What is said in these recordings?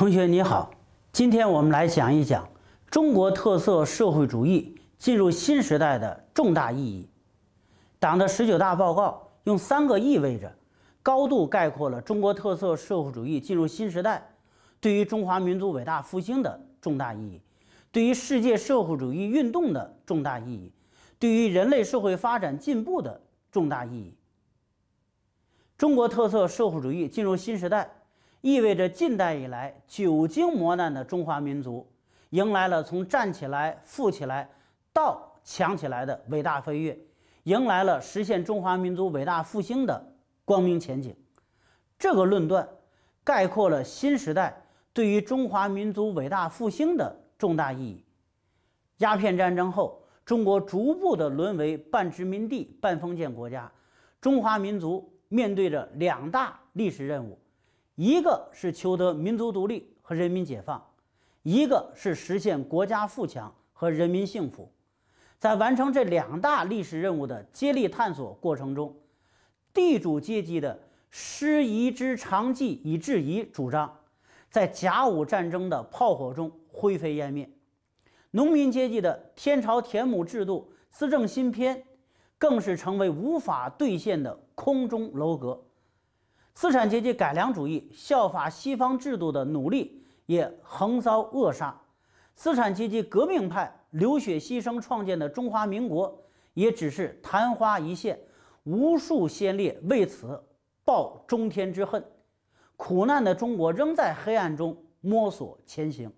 同学你好，今天我们来讲一讲中国特色社会主义进入新时代的重大意义。党的十九大报告用三个“意味着”，高度概括了中国特色社会主义进入新时代对于中华民族伟大复兴的重大意义，对于世界社会主义运动的重大意义，对于人类社会发展进步的重大意义。中国特色社会主义进入新时代。意味着近代以来久经磨难的中华民族，迎来了从站起来、富起来到强起来的伟大飞跃，迎来了实现中华民族伟大复兴的光明前景。这个论断概括了新时代对于中华民族伟大复兴的重大意义。鸦片战争后，中国逐步的沦为半殖民地半封建国家，中华民族面对着两大历史任务。一个是求得民族独立和人民解放，一个是实现国家富强和人民幸福。在完成这两大历史任务的接力探索过程中，地主阶级的“师夷之长技以制夷”主张，在甲午战争的炮火中灰飞烟灭；农民阶级的“天朝田亩制度”、“资政新篇”，更是成为无法兑现的空中楼阁。资产阶级改良主义效法西方制度的努力也横遭扼杀，资产阶级革命派流血牺牲创建的中华民国也只是昙花一现，无数先烈为此报中天之恨，苦难的中国仍在黑暗中摸索前行，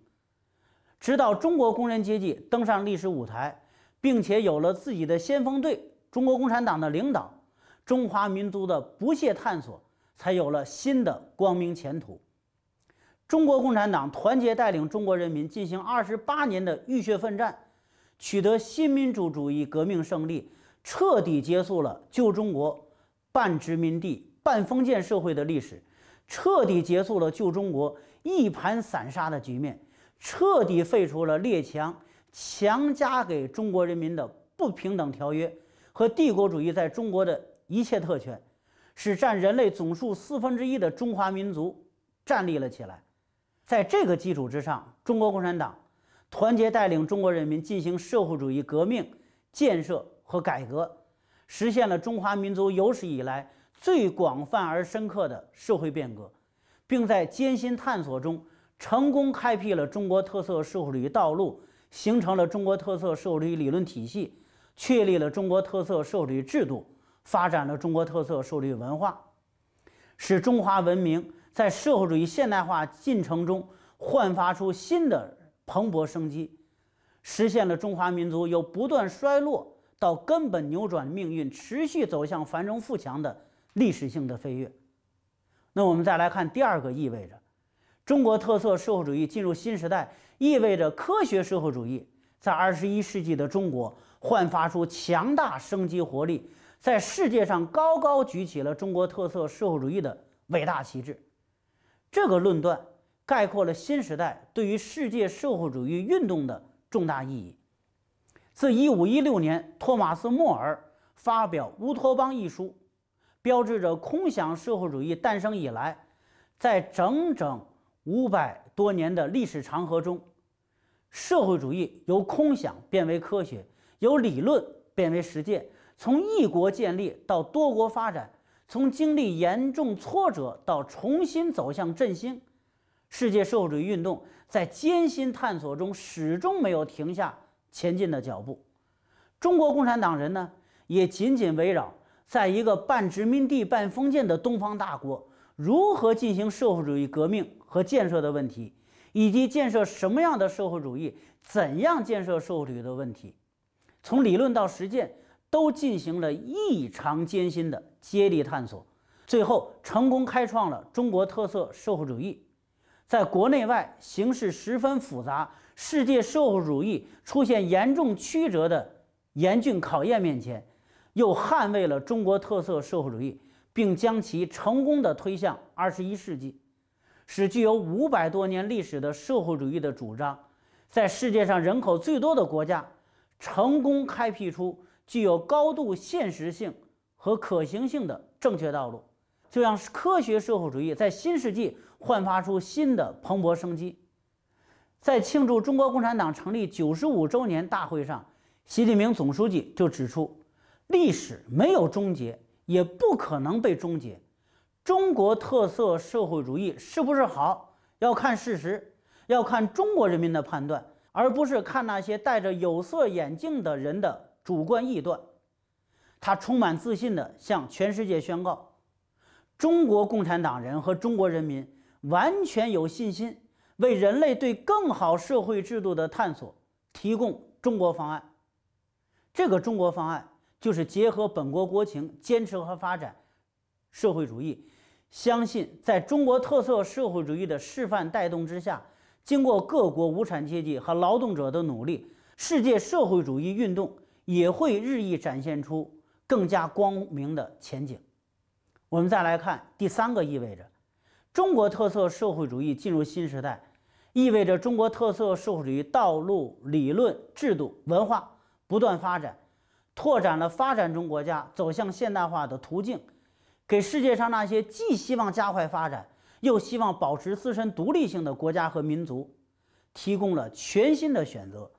直到中国工人阶级登上历史舞台，并且有了自己的先锋队——中国共产党的领导，中华民族的不懈探索。才有了新的光明前途。中国共产党团结带领中国人民进行二十八年的浴血奋战，取得新民主主义革命胜利，彻底结束了旧中国半殖民地半封建社会的历史，彻底结束了旧中国一盘散沙的局面，彻底废除了列强强加给中国人民的不平等条约和帝国主义在中国的一切特权。使占人类总数四分之一的中华民族站立了起来。在这个基础之上，中国共产党团结带领中国人民进行社会主义革命、建设和改革，实现了中华民族有史以来最广泛而深刻的社会变革，并在艰辛探索中成功开辟了中国特色社会主义道路，形成了中国特色社会主义理论体系，确立了中国特色社会主义制度。发展了中国特色社会主义文化，使中华文明在社会主义现代化进程中焕发出新的蓬勃生机，实现了中华民族由不断衰落到根本扭转命运、持续走向繁荣富强的历史性的飞跃。那我们再来看第二个，意味着中国特色社会主义进入新时代，意味着科学社会主义在二十一世纪的中国焕发出强大生机活力。在世界上高高举起了中国特色社会主义的伟大旗帜，这个论断概括了新时代对于世界社会主义运动的重大意义。自1516年托马斯·莫尔发表《乌托邦》一书，标志着空想社会主义诞生以来，在整整五百多年的历史长河中，社会主义由空想变为科学，由理论变为实践。从一国建立到多国发展，从经历严重挫折到重新走向振兴，世界社会主义运动在艰辛探索中始终没有停下前进的脚步。中国共产党人呢，也紧紧围绕在一个半殖民地半封建的东方大国如何进行社会主义革命和建设的问题，以及建设什么样的社会主义、怎样建设社会主义的问题，从理论到实践。都进行了异常艰辛的接力探索，最后成功开创了中国特色社会主义。在国内外形势十分复杂、世界社会主义出现严重曲折的严峻考验面前，又捍卫了中国特色社会主义，并将其成功的推向二十一世纪，使具有五百多年历史的社会主义的主张，在世界上人口最多的国家成功开辟出。具有高度现实性和可行性的正确道路，就让科学社会主义在新世纪焕发出新的蓬勃生机。在庆祝中国共产党成立九十五周年大会上，习近平总书记就指出：“历史没有终结，也不可能被终结。中国特色社会主义是不是好，要看事实，要看中国人民的判断，而不是看那些戴着有色眼镜的人的。”主观臆断，他充满自信地向全世界宣告：中国共产党人和中国人民完全有信心为人类对更好社会制度的探索提供中国方案。这个中国方案就是结合本国国情，坚持和发展社会主义。相信在中国特色社会主义的示范带动之下，经过各国无产阶级和劳动者的努力，世界社会主义运动。也会日益展现出更加光明的前景。我们再来看第三个，意味着中国特色社会主义进入新时代，意味着中国特色社会主义道路、理论、制度、文化不断发展，拓展了发展中国家走向现代化的途径，给世界上那些既希望加快发展又希望保持自身独立性的国家和民族提供了全新的选择。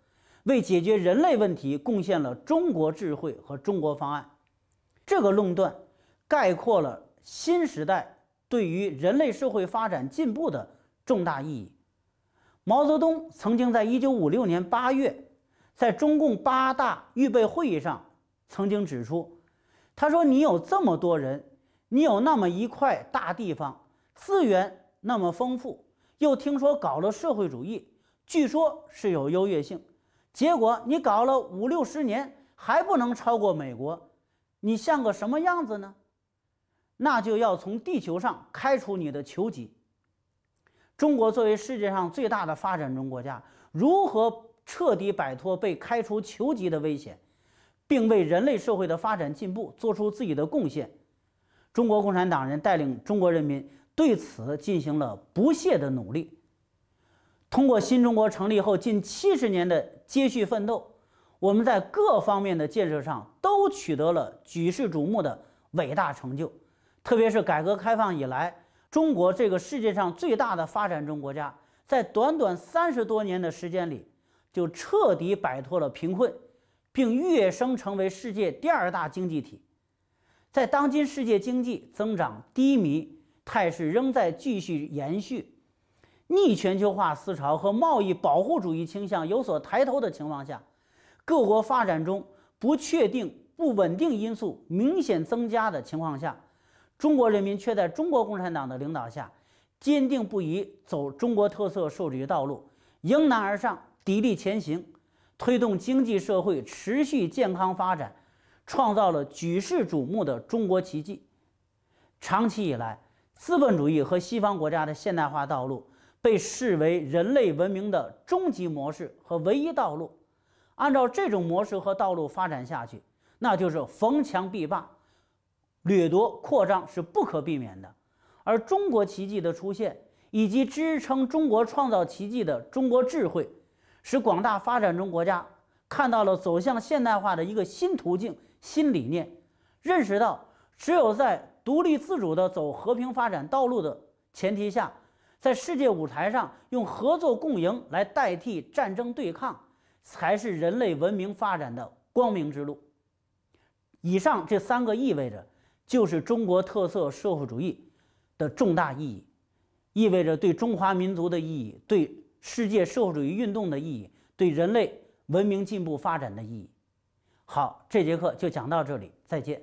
为解决人类问题贡献了中国智慧和中国方案，这个论断概括了新时代对于人类社会发展进步的重大意义。毛泽东曾经在1956年8月，在中共八大预备会议上曾经指出：“他说，你有这么多人，你有那么一块大地方，资源那么丰富，又听说搞了社会主义，据说是有优越性。”结果你搞了五六十年还不能超过美国，你像个什么样子呢？那就要从地球上开除你的球籍。中国作为世界上最大的发展中国家，如何彻底摆脱被开除球籍的危险，并为人类社会的发展进步做出自己的贡献？中国共产党人带领中国人民对此进行了不懈的努力。通过新中国成立后近七十年的接续奋斗，我们在各方面的建设上都取得了举世瞩目的伟大成就。特别是改革开放以来，中国这个世界上最大的发展中国家，在短短三十多年的时间里，就彻底摆脱了贫困，并跃升成为世界第二大经济体。在当今世界经济增长低迷态势仍在继续延续。逆全球化思潮和贸易保护主义倾向有所抬头的情况下，各国发展中不确定、不稳定因素明显增加的情况下，中国人民却在中国共产党的领导下，坚定不移走中国特色社会主义道路，迎难而上，砥砺前行，推动经济社会持续健康发展，创造了举世瞩目的中国奇迹。长期以来，资本主义和西方国家的现代化道路。被视为人类文明的终极模式和唯一道路，按照这种模式和道路发展下去，那就是逢强必霸，掠夺扩张是不可避免的。而中国奇迹的出现，以及支撑中国创造奇迹的中国智慧，使广大发展中国家看到了走向现代化的一个新途径、新理念，认识到只有在独立自主的走和平发展道路的前提下。在世界舞台上，用合作共赢来代替战争对抗，才是人类文明发展的光明之路。以上这三个意味着，就是中国特色社会主义的重大意义，意味着对中华民族的意义，对世界社会主义运动的意义，对人类文明进步发展的意义。好，这节课就讲到这里，再见。